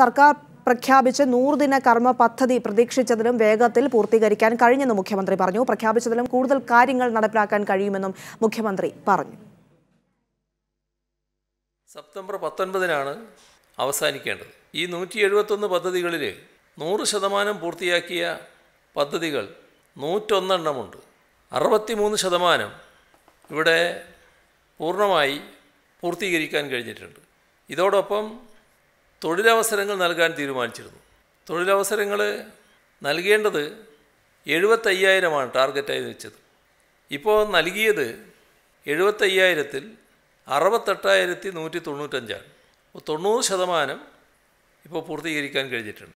സർക്കാർ പ്രഖ്യാപിച്ച് നൂറുദിന കർമ്മ പദ്ധതി പ്രതീക്ഷിച്ചതിലും വേഗത്തിൽ പൂർത്തീകരിക്കാൻ കഴിഞ്ഞെന്ന് മുഖ്യമന്ത്രി പറഞ്ഞു പ്രഖ്യാപിച്ചതിലും കൂടുതൽ കാര്യങ്ങൾ നടപ്പിലാക്കാൻ കഴിയുമെന്നും മുഖ്യമന്ത്രി പറഞ്ഞു സെപ്റ്റംബർ പത്തൊൻപതിനാണ് അവസാനിക്കേണ്ടത് ഈ നൂറ്റി എഴുപത്തൊന്ന് പദ്ധതികളിൽ നൂറ് ശതമാനം പൂർത്തിയാക്കിയ പദ്ധതികൾ നൂറ്റൊന്നെണ്ണമുണ്ട് അറുപത്തിമൂന്ന് ശതമാനം ഇവിടെ പൂർണ്ണമായി പൂർത്തീകരിക്കാൻ കഴിഞ്ഞിട്ടുണ്ട് ഇതോടൊപ്പം തൊഴിലവസരങ്ങൾ നൽകാൻ തീരുമാനിച്ചിരുന്നു തൊഴിലവസരങ്ങൾ നൽകേണ്ടത് എഴുപത്തയ്യായിരമാണ് ടാർഗറ്റായി വെച്ചത് ഇപ്പോൾ നൽകിയത് എഴുപത്തയ്യായിരത്തിൽ അറുപത്തെട്ടായിരത്തി നൂറ്റി തൊണ്ണൂറ്റഞ്ചാണ് തൊണ്ണൂറ് ശതമാനം ഇപ്പോൾ പൂർത്തീകരിക്കാൻ കഴിഞ്ഞിട്ടുണ്ട്